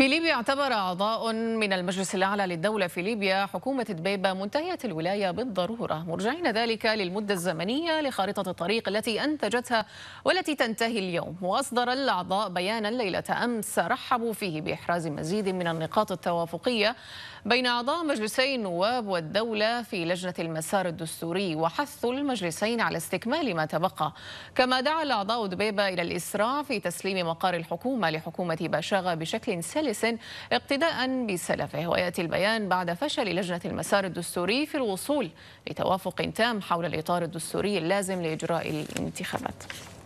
في ليبيا اعتبر أعضاء من المجلس الأعلى للدولة في ليبيا حكومة دبيبة منتهية الولاية بالضرورة مرجعين ذلك للمدة الزمنية لخارطة الطريق التي أنتجتها والتي تنتهي اليوم وأصدر الأعضاء بيانا ليلة أمس رحبوا فيه بإحراز مزيد من النقاط التوافقية بين أعضاء مجلسي النواب والدولة في لجنة المسار الدستوري وحث المجلسين على استكمال ما تبقى كما دعا الأعضاء دبيبة إلى الإسراع في تسليم مقار الحكومة لحكومة باشاغا بشكل سلس مجلس اقتداء بسلفه ويأتي البيان بعد فشل لجنة المسار الدستوري في الوصول لتوافق تام حول الإطار الدستوري اللازم لإجراء الانتخابات